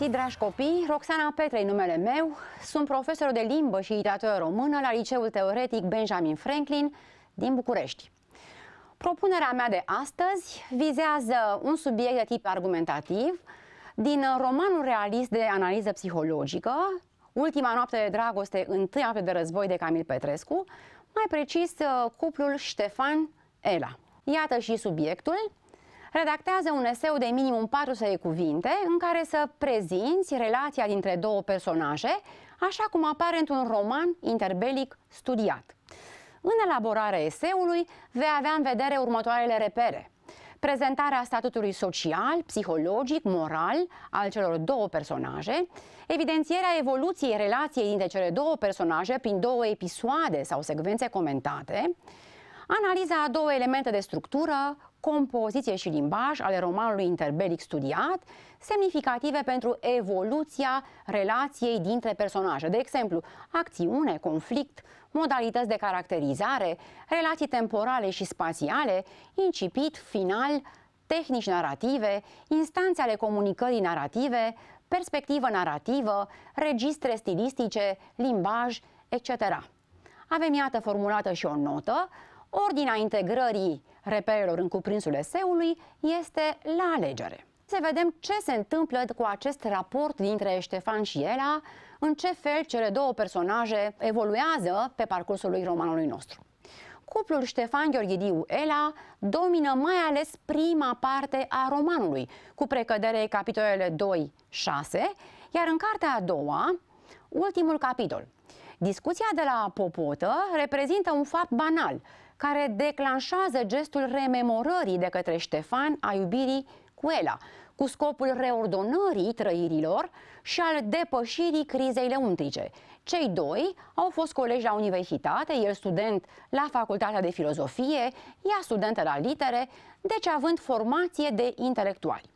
găsit, dragi copii! Roxana Petre, numele meu, sunt profesor de limbă și literatură română la Liceul Teoretic Benjamin Franklin din București. Propunerea mea de astăzi vizează un subiect de tip argumentativ din romanul realist de analiză psihologică, Ultima noapte de dragoste, întâia noapte de război de Camil Petrescu, mai precis eh, cuplul Ștefan Ela. Iată și subiectul, redactează un eseu de minimum 400 de cuvinte în care să prezinți relația dintre două personaje, așa cum apare într-un roman interbelic studiat. În elaborarea eseului vei avea în vedere următoarele repere. Prezentarea statutului social, psihologic, moral al celor două personaje, evidențierea evoluției relației dintre cele două personaje prin două episoade sau secvențe comentate, analiza a două elemente de structură, compoziție și limbaj ale romanului interbelic studiat, semnificative pentru evoluția relației dintre personaje. De exemplu, acțiune, conflict, modalități de caracterizare, relații temporale și spațiale, incipit, final, tehnici narrative, instanțe ale comunicării narrative, perspectivă narrativă, registre stilistice, limbaj, etc. Avem iată formulată și o notă Ordinea integrării reperelor în cuprinsul eseului este la alegere. Să vedem ce se întâmplă cu acest raport dintre Ștefan și Ela, în ce fel cele două personaje evoluează pe parcursul lui romanului nostru cuplul Ștefan Gheorghidiu Ela domină mai ales prima parte a romanului, cu precădere capitolele 2-6, iar în cartea a doua, ultimul capitol, Discuția de la popotă reprezintă un fapt banal, care declanșează gestul rememorării de către Ștefan a iubirii cu Ela, cu scopul reordonării trăirilor și al depășirii crizei leuntrice. Cei doi au fost colegi la universitate, el student la Facultatea de Filozofie, ea studentă la litere, deci având formație de intelectuali.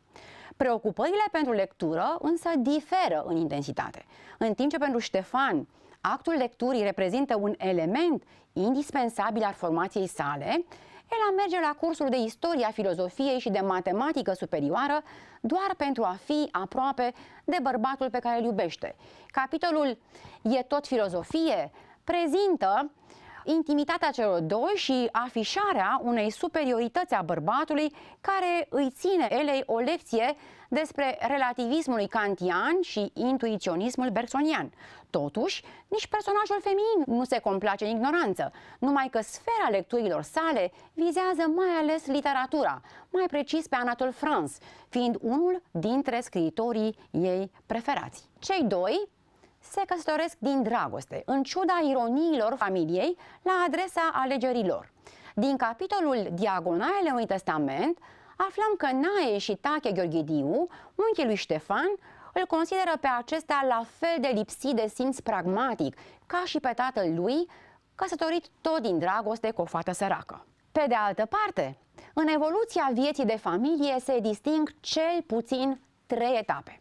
Preocupările pentru lectură însă diferă în intensitate. În timp ce pentru Ștefan Actul lecturii reprezintă un element indispensabil al formației sale, el merge la cursuri de istoria filozofiei și de matematică superioară doar pentru a fi aproape de bărbatul pe care îl iubește. Capitolul E tot filozofie prezintă intimitatea celor doi și afișarea unei superiorități a bărbatului care îi ține elei o lecție despre relativismul kantian și intuiționismul bergsonian. Totuși, nici personajul feminin nu se complace în ignoranță, numai că sfera lecturilor sale vizează mai ales literatura, mai precis pe Anatol Franz, fiind unul dintre scriitorii ei preferați. Cei doi se căsătoresc din dragoste, în ciuda ironiilor familiei la adresa alegerilor. Din capitolul Diagonalele unui testament, aflăm că Nae și Tache Gheorghidiu, unchiul lui Ștefan, îl consideră pe acesta la fel de lipsit de simț pragmatic, ca și pe tatăl lui, căsătorit tot din dragoste cu o fată săracă. Pe de altă parte, în evoluția vieții de familie se disting cel puțin trei etape.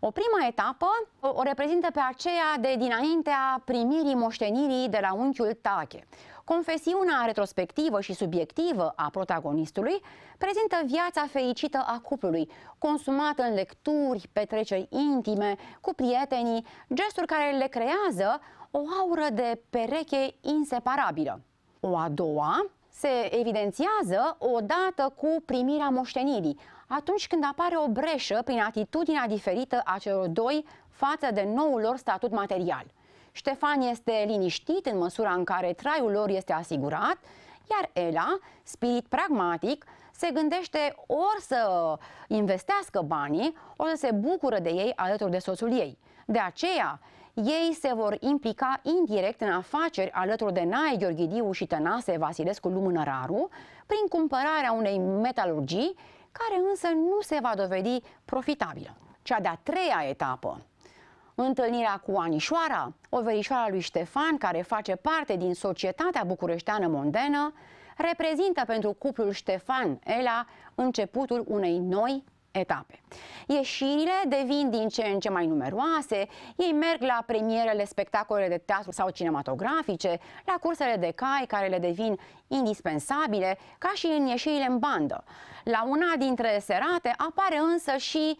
O prima etapă o reprezintă pe aceea de dinaintea primirii moștenirii de la unchiul Tache. Confesiunea retrospectivă și subiectivă a protagonistului prezintă viața fericită a cuplului, consumată în lecturi, petreceri intime, cu prietenii, gesturi care le creează o aură de pereche inseparabilă. O a doua se evidențiază odată cu primirea moștenirii, atunci când apare o breșă prin atitudinea diferită a celor doi față de noul lor statut material. Ștefan este liniștit în măsura în care traiul lor este asigurat, iar Ela, spirit pragmatic, se gândește ori să investească banii, ori să se bucură de ei alături de soțul ei. De aceea, ei se vor implica indirect în afaceri alături de Nae Gheorghidiu și Tănase Vasilescu Lumânăraru prin cumpărarea unei metalurgii care însă nu se va dovedi profitabilă. Cea de-a treia etapă, întâlnirea cu Anișoara, o verișoara lui Ștefan care face parte din societatea bucureșteană mondenă, reprezintă pentru cuplul Ștefan-Ela începutul unei noi etape. Ieșirile devin din ce în ce mai numeroase, ei merg la premierele spectacolele de teatru sau cinematografice, la cursele de cai care le devin indispensabile, ca și în ieșirile în bandă. La una dintre serate apare însă și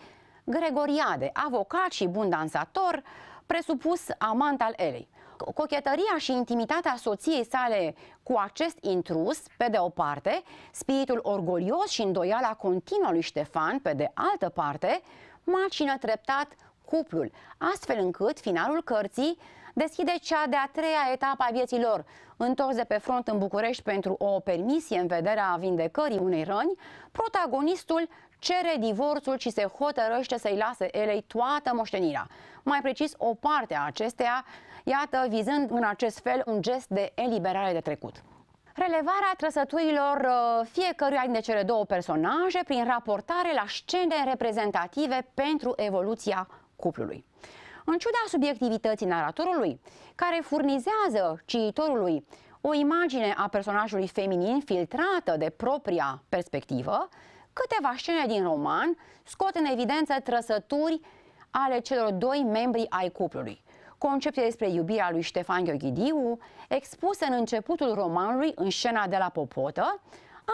Gregoriade, avocat și bun dansator, presupus amant al Elei cochetăria și intimitatea soției sale cu acest intrus, pe de o parte, spiritul orgolios și îndoiala continuă lui Ștefan, pe de altă parte, macină treptat cuplul, astfel încât finalul cărții deschide cea de-a treia etapă a vieții lor, întors de pe front în București pentru o permisie în vederea vindecării unei răni, protagonistul cere divorțul și se hotărăște să-i lase elei toată moștenirea. Mai precis, o parte a acesteia Iată, vizând în acest fel un gest de eliberare de trecut relevarea trăsăturilor uh, fiecăruia dintre cele două personaje prin raportare la scene reprezentative pentru evoluția cuplului. În ciuda subiectivității naratorului, care furnizează cititorului o imagine a personajului feminin filtrată de propria perspectivă, câteva scene din roman scot în evidență trăsături ale celor doi membri ai cuplului concepte despre iubirea lui Ștefan Gheorghidiu, expusă în începutul romanului în scena de la Popotă,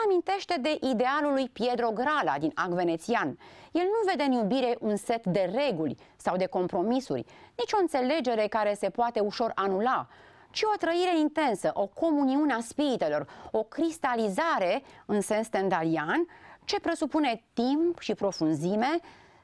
amintește de idealul lui Pietro Grala din Ac Venețian. El nu vede în iubire un set de reguli sau de compromisuri, nici o înțelegere care se poate ușor anula, ci o trăire intensă, o comuniune a spiritelor, o cristalizare în sens tendalian, ce presupune timp și profunzime,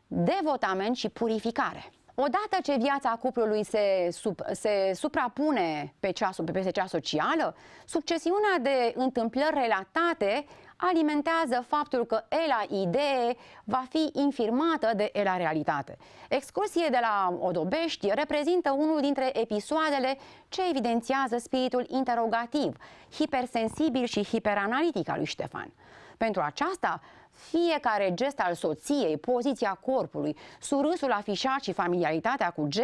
devotament și purificare. Odată ce viața cuplului se, sub, se suprapune pe, cea, pe, cea socială, succesiunea de întâmplări relatate alimentează faptul că ela idee va fi infirmată de ela realitate. Excursie de la Odobești reprezintă unul dintre episoadele ce evidențiază spiritul interogativ, hipersensibil și hiperanalitic al lui Ștefan. Pentru aceasta, fiecare gest al soției, poziția corpului, surâsul afișat și familiaritatea cu G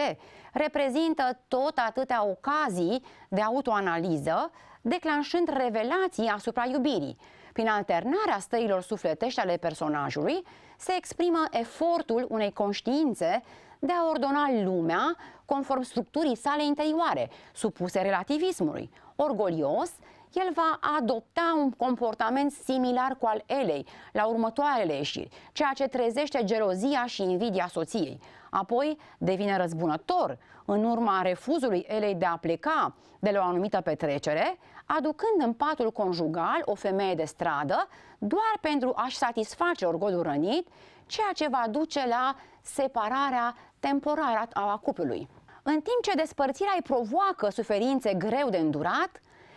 reprezintă tot atâtea ocazii de autoanaliză, declanșând revelații asupra iubirii. Prin alternarea stărilor sufletești ale personajului, se exprimă efortul unei conștiințe de a ordona lumea conform structurii sale interioare, supuse relativismului. Orgolios, el va adopta un comportament similar cu al elei la următoarele ieșiri, ceea ce trezește gelozia și invidia soției. Apoi devine răzbunător în urma refuzului elei de a pleca de la o anumită petrecere, aducând în patul conjugal o femeie de stradă doar pentru a-și satisface orgolul rănit, ceea ce va duce la separarea temporară a cuplului. În timp ce despărțirea îi provoacă suferințe greu de îndurat,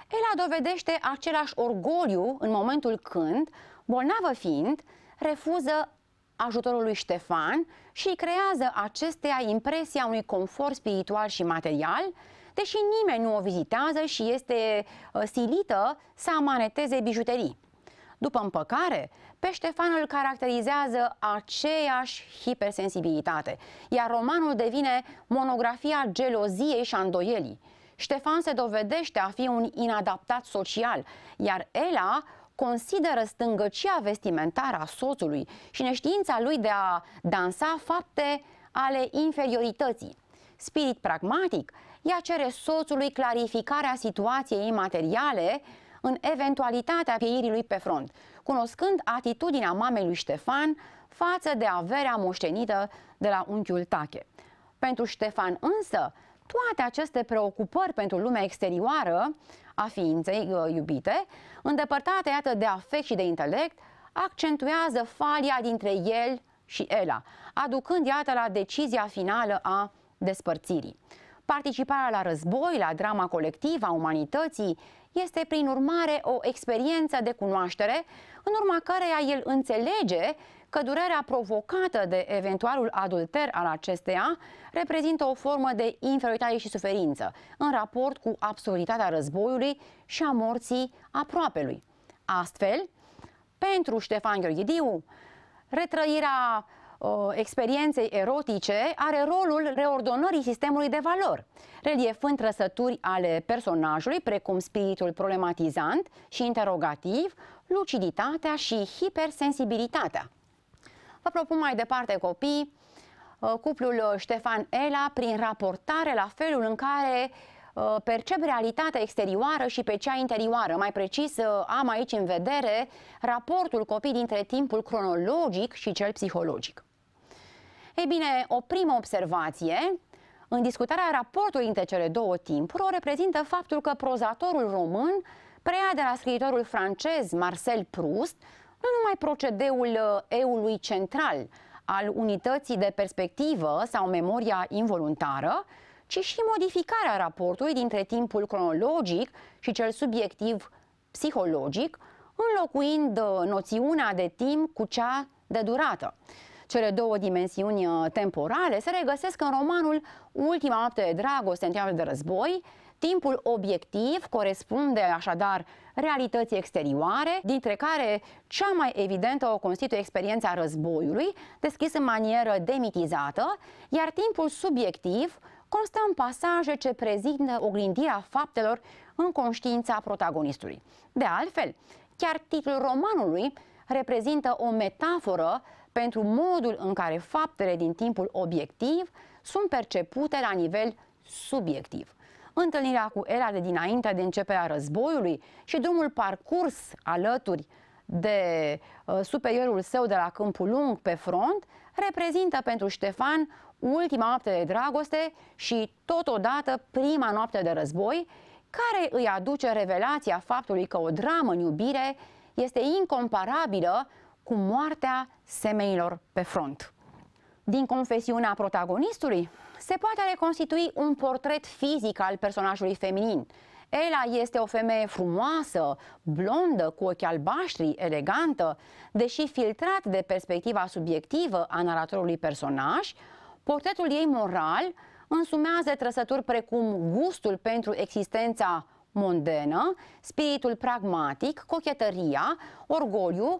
Ela dovedește același orgoliu în momentul când, bolnavă fiind, refuză ajutorul lui Ștefan și îi creează acesteia impresia unui confort spiritual și material, deși nimeni nu o vizitează și este uh, silită să amaneteze bijuterii. După împăcare, pe Ștefan îl caracterizează aceeași hipersensibilitate, iar romanul devine monografia geloziei și a îndoielii. Ștefan se dovedește a fi un inadaptat social, iar Ela consideră stângăcia vestimentară a soțului și neștiința lui de a dansa fapte ale inferiorității. Spirit pragmatic, ea cere soțului clarificarea situației materiale în eventualitatea pieirii lui pe front, cunoscând atitudinea mamei lui Ștefan față de averea moștenită de la unchiul Tache. Pentru Ștefan însă, toate aceste preocupări pentru lumea exterioară a ființei uh, iubite, îndepărtate, iată, de afect și de intelect, accentuează falia dintre el și ela, aducând, iată, la decizia finală a despărțirii. Participarea la război, la drama colectivă a umanității, este, prin urmare, o experiență de cunoaștere, în urma căreia el înțelege că durerea provocată de eventualul adulter al acesteia reprezintă o formă de inferioritate și suferință, în raport cu absurditatea războiului și a morții aproapelui. Astfel, pentru Ștefan Gheorghidiu, retrăirea uh, experienței erotice are rolul reordonării sistemului de valori, reliefând trăsături ale personajului, precum spiritul problematizant și interogativ, luciditatea și hipersensibilitatea. Vă propun mai departe, copii, uh, cuplul Ștefan Ela prin raportare la felul în care uh, percep realitatea exterioară și pe cea interioară. Mai precis, uh, am aici în vedere raportul copii dintre timpul cronologic și cel psihologic. Ei bine, o primă observație în discutarea raportului între cele două timpuri o reprezintă faptul că prozatorul român preia de la scriitorul francez Marcel Proust nu numai procedeul uh, eului central al unității de perspectivă sau memoria involuntară, ci și modificarea raportului dintre timpul cronologic și cel subiectiv psihologic, înlocuind uh, noțiunea de timp cu cea de durată. Cele două dimensiuni uh, temporale se regăsesc în romanul Ultima noapte de dragoste în timpul de război. Timpul obiectiv corespunde așadar realității exterioare, dintre care cea mai evidentă o constituie experiența războiului, deschis în manieră demitizată, iar timpul subiectiv constă în pasaje ce prezintă oglindirea faptelor în conștiința protagonistului. De altfel, chiar titlul romanului reprezintă o metaforă pentru modul în care faptele din timpul obiectiv sunt percepute la nivel subiectiv. Întâlnirea cu era de dinainte de începerea războiului și drumul parcurs alături de uh, superiorul său de la Câmpul Lung pe front reprezintă pentru Ștefan ultima noapte de dragoste și totodată prima noapte de război, care îi aduce revelația faptului că o dramă în iubire este incomparabilă cu moartea semeilor pe front. Din confesiunea protagonistului se poate reconstitui un portret fizic al personajului feminin. Ela este o femeie frumoasă, blondă, cu ochi albaștri, elegantă, deși filtrat de perspectiva subiectivă a naratorului personaj, portretul ei moral însumează trăsături precum gustul pentru existența mondenă, spiritul pragmatic, cochetăria, orgoliu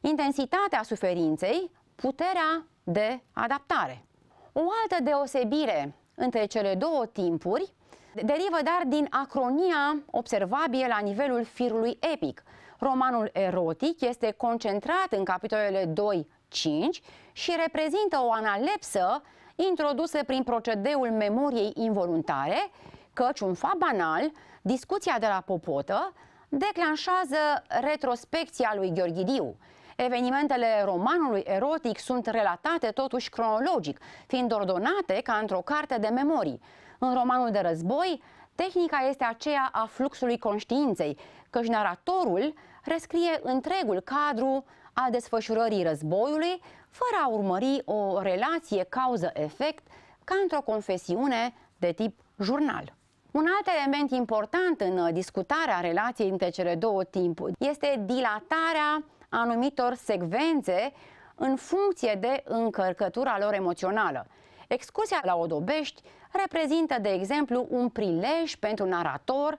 intensitatea suferinței, puterea de adaptare. O altă deosebire între cele două timpuri derivă dar din acronia observabilă la nivelul firului epic. Romanul erotic este concentrat în capitolele 2 5 și reprezintă o analepsă introdusă prin procedeul memoriei involuntare, căci un fapt banal, discuția de la popotă, declanșează retrospecția lui Gheorghidiu, Evenimentele romanului erotic sunt relatate totuși cronologic, fiind ordonate ca într-o carte de memorii. În romanul de război, tehnica este aceea a fluxului conștiinței, căci naratorul rescrie întregul cadru al desfășurării războiului, fără a urmări o relație cauză-efect, ca într-o confesiune de tip jurnal. Un alt element important în discutarea relației între cele două timpuri este dilatarea anumitor secvențe în funcție de încărcătura lor emoțională. Excursia la Odobești reprezintă, de exemplu, un prilej pentru narator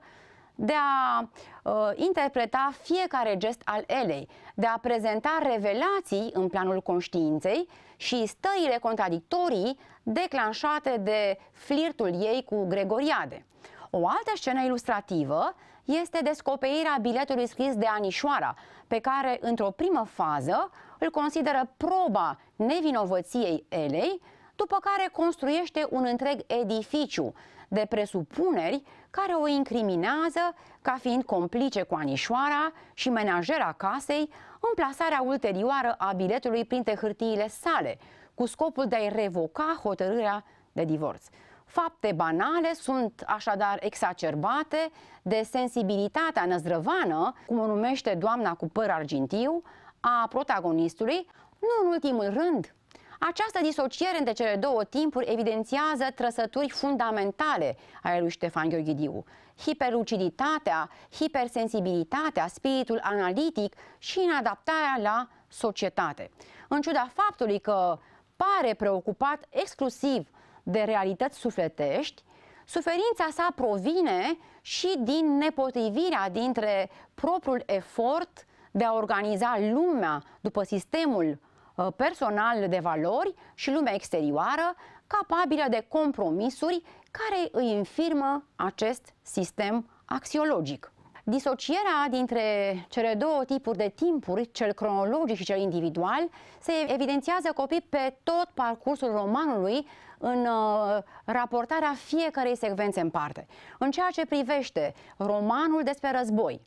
de a uh, interpreta fiecare gest al elei, de a prezenta revelații în planul conștiinței și stările contradictorii declanșate de flirtul ei cu Gregoriade. O altă scenă ilustrativă este descoperirea biletului scris de Anișoara, pe care, într-o primă fază, îl consideră proba nevinovăției Elei, după care construiește un întreg edificiu de presupuneri care o incriminează ca fiind complice cu Anișoara și menajera casei în plasarea ulterioară a biletului printre hârtiile sale, cu scopul de a-i revoca hotărârea de divorț. Fapte banale sunt așadar exacerbate de sensibilitatea năzdrăvană, cum o numește doamna cu păr argintiu, a protagonistului, nu în ultimul rând. Această disociere între cele două timpuri evidențiază trăsături fundamentale ale lui Ștefan Gheorghidiu. Hiperluciditatea, hipersensibilitatea, spiritul analitic și inadaptarea la societate. În ciuda faptului că pare preocupat exclusiv de realități sufletești, suferința sa provine și din nepotrivirea dintre propriul efort de a organiza lumea după sistemul uh, personal de valori și lumea exterioară, capabilă de compromisuri care îi infirmă acest sistem axiologic. Disocierea dintre cele două tipuri de timpuri, cel cronologic și cel individual, se evidențiază copii pe tot parcursul romanului în uh, raportarea fiecarei secvențe în parte. În ceea ce privește romanul despre război,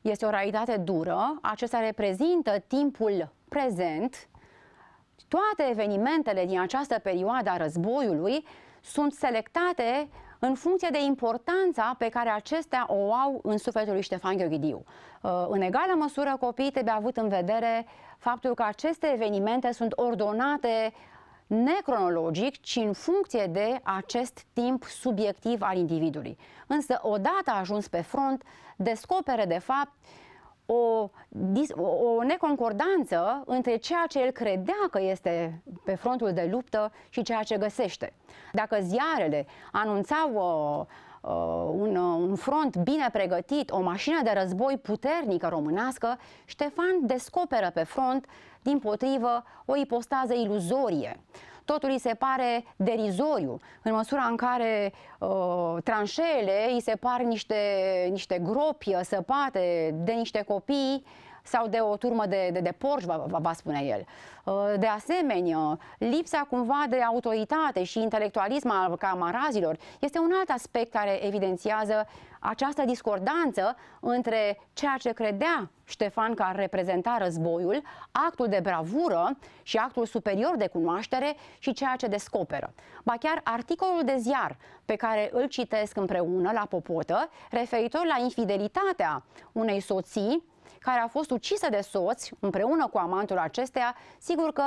este o realitate dură, acesta reprezintă timpul prezent, toate evenimentele din această perioadă a războiului sunt selectate în funcție de importanța pe care acestea o au în sufletul lui Ștefan Gheorghidiu. Uh, în egală măsură, copiii trebuie avut în vedere faptul că aceste evenimente sunt ordonate necronologic, ci în funcție de acest timp subiectiv al individului. Însă, odată ajuns pe front, descopere, de fapt, o, o neconcordanță între ceea ce el credea că este pe frontul de luptă și ceea ce găsește. Dacă ziarele anunțau o, uh, o, uh, un, uh, un front bine pregătit, o mașină de război puternică românească, Ștefan descoperă pe front, din potrivă, o ipostază iluzorie totul îi se pare derizoriu, în măsura în care uh, tranșele îi se par niște, niște gropi săpate de niște copii sau de o turmă de, de, de porci, va, va, va spune el. Uh, de asemenea, lipsa cumva de autoritate și intelectualism al camarazilor este un alt aspect care evidențiază această discordanță între ceea ce credea Ștefan că ar reprezenta războiul, actul de bravură și actul superior de cunoaștere și ceea ce descoperă. Ba chiar articolul de ziar pe care îl citesc împreună la popotă, referitor la infidelitatea unei soții care a fost ucisă de soț împreună cu amantul acesteia, sigur că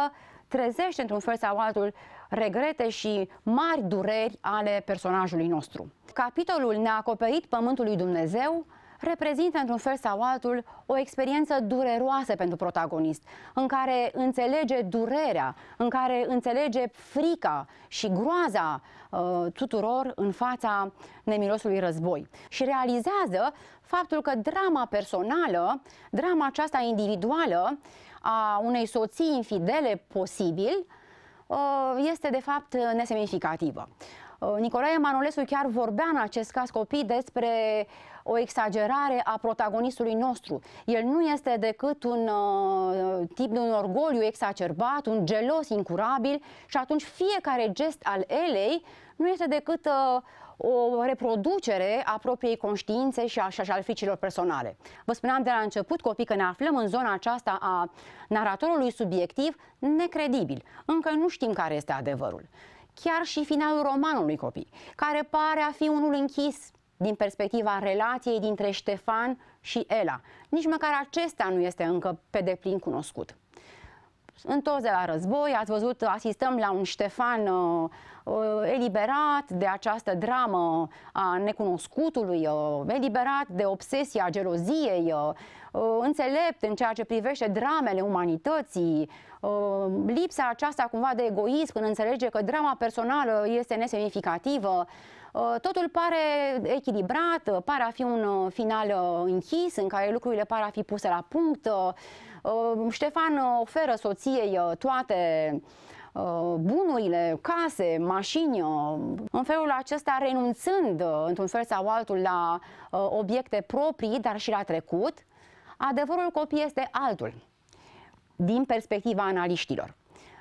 trezește într-un fel sau altul regrete și mari dureri ale personajului nostru. Capitolul ne-a acoperit Pământul lui Dumnezeu, reprezintă într-un fel sau altul o experiență dureroasă pentru protagonist, în care înțelege durerea, în care înțelege frica și groaza uh, tuturor în fața nemilosului război și realizează faptul că drama personală, drama aceasta individuală a unei soții infidele posibil, uh, este de fapt nesemnificativă. Uh, Nicolae Manolescu chiar vorbea în acest caz copii despre o exagerare a protagonistului nostru. El nu este decât un uh, tip de un orgoliu exacerbat, un gelos incurabil și atunci fiecare gest al Elei nu este decât uh, o reproducere a propriei conștiințe și, a, și al fricilor personale. Vă spuneam de la început, copii, că ne aflăm în zona aceasta a naratorului subiectiv necredibil. Încă nu știm care este adevărul. Chiar și finalul romanului, copii, care pare a fi unul închis, din perspectiva relației dintre Ștefan și Ela. Nici măcar acesta nu este încă pe deplin cunoscut. În toți de la război, ați văzut, asistăm la un Ștefan uh, Uh, eliberat de această dramă a necunoscutului, uh, eliberat de obsesia geloziei, uh, înțelept în ceea ce privește dramele umanității, lipsa aceasta cumva de egoism când înțelege că drama personală este nesemnificativă, Totul pare echilibrat, pare a fi un final închis în care lucrurile par a fi puse la punct. Ștefan oferă soției toate Uh, bunurile, case, mașini. Uh, în felul acesta, renunțând uh, într-un fel sau altul la obiecte proprii, dar și la trecut, adevărul copii este altul, din perspectiva analiștilor.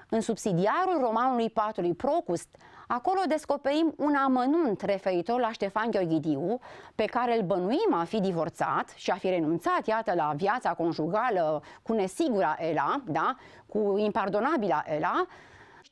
În subsidiarul romanului patului Procust, acolo descoperim un amănunt referitor la Ștefan Gheorghidiu, pe care îl bănuim a fi divorțat și a fi renunțat, iată, la viața conjugală cu nesigura Ela, da? cu impardonabila Ela,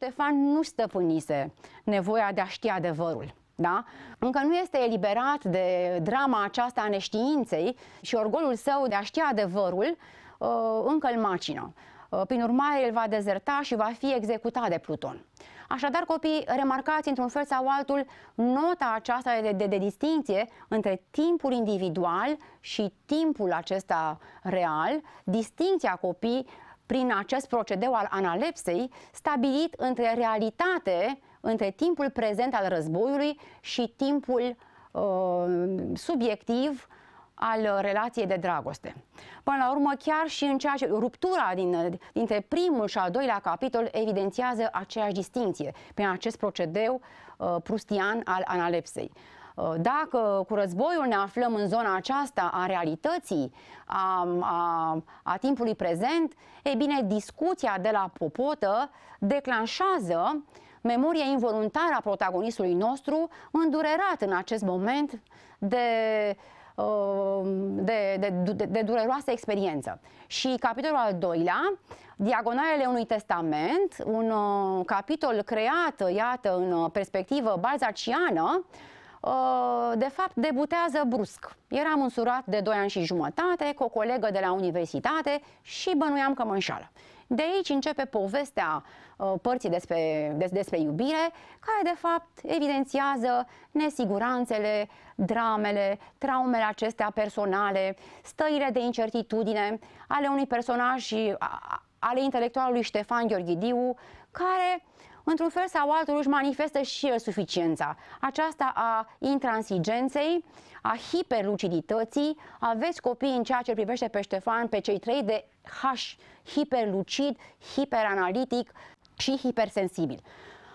Ștefan nu stăpânise nevoia de a ști adevărul. Da? Încă nu este eliberat de drama aceasta a neștiinței și orgolul său de a ști adevărul uh, încă îl macină. Uh, prin urmare, el va dezerta și va fi executat de Pluton. Așadar, copii, remarcați într-un fel sau altul nota aceasta de, de, de distinție între timpul individual și timpul acesta real, distinția copii prin acest procedeu al analepsei stabilit între realitate, între timpul prezent al războiului și timpul uh, subiectiv al relației de dragoste. Până la urmă, chiar și în ceea ce ruptura din, dintre primul și al doilea capitol evidențiază aceeași distinție prin acest procedeu uh, prustian al analepsei. Uh, dacă cu războiul ne aflăm în zona aceasta a realității, a, a, a timpului prezent, e bine, discuția de la popotă declanșează memoria involuntară a protagonistului nostru, îndurerat în acest moment de uh, de, de, de, de dureroasă experiență. Și capitolul al doilea, Diagonalele unui testament, un uh, capitol creat, iată, în perspectivă balzaciană, uh, Uh, de fapt, debutează brusc. Eram însurat de 2 ani și jumătate cu o colegă de la universitate și bănuiam că mă înșală. De aici începe povestea uh, părții despre, des, despre iubire, care de fapt evidențiază nesiguranțele, dramele, traumele acestea personale, stările de incertitudine ale unui personaj și ale intelectualului Ștefan Gheorghidiu, care într-un fel sau altul își manifestă și el suficiența. Aceasta a intransigenței, a hiperlucidității, aveți copii în ceea ce privește pe Ștefan, pe cei trei de H, hiperlucid, hiperanalitic și hipersensibil.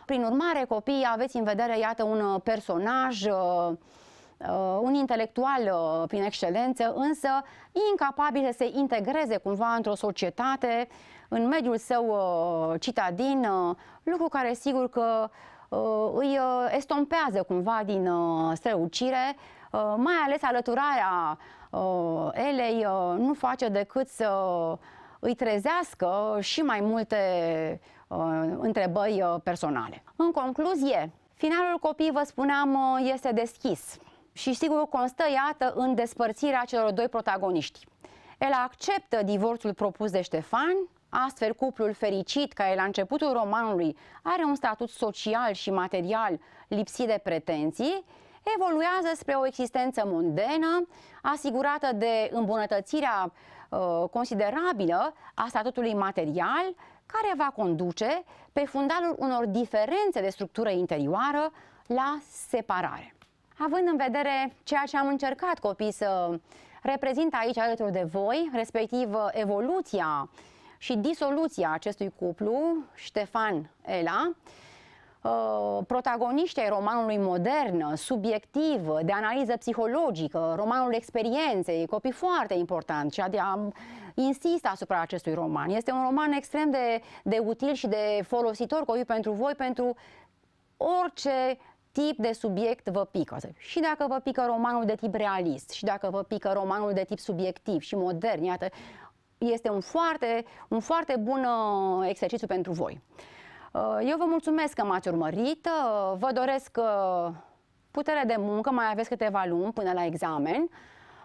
Prin urmare, copiii aveți în vedere, iată, un personaj uh, Uh, un intelectual uh, prin excelență, însă incapabil să se integreze cumva într-o societate, în mediul său uh, citadin, lucru care sigur că îi estompează cumva din strălucire, mai ales alăturarea elei nu face decât să îi trezească și mai multe întrebări personale. În concluzie, finalul copii, vă spuneam, este deschis și sigur constă, iată, în despărțirea celor doi protagoniști. El acceptă divorțul propus de Ștefan, astfel cuplul fericit care la începutul romanului are un statut social și material lipsit de pretenții, evoluează spre o existență mondenă, asigurată de îmbunătățirea uh, considerabilă a statutului material, care va conduce, pe fundalul unor diferențe de structură interioară, la separare având în vedere ceea ce am încercat copii să reprezintă aici alături de voi, respectiv uh, evoluția și disoluția acestui cuplu, Ștefan Ela, uh, protagoniștii ai romanului modern, subiectiv, de analiză psihologică, romanul experienței, copii foarte important și am insist asupra acestui roman. Este un roman extrem de, de util și de folositor copii pentru voi, pentru orice tip de subiect vă pică. Și dacă vă pică romanul de tip realist, și dacă vă pică romanul de tip subiectiv și modern, iată, este un foarte, un foarte bun uh, exercițiu pentru voi. Uh, eu vă mulțumesc că m-ați urmărit, uh, vă doresc uh, putere de muncă, mai aveți câteva luni până la examen.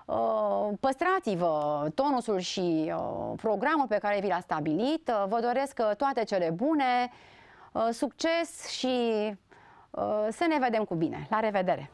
Uh, păstrați-vă tonusul și uh, programul pe care vi l-a stabilit. Vă doresc toate cele bune, succes și Uh, să ne vedem cu bine. La revedere!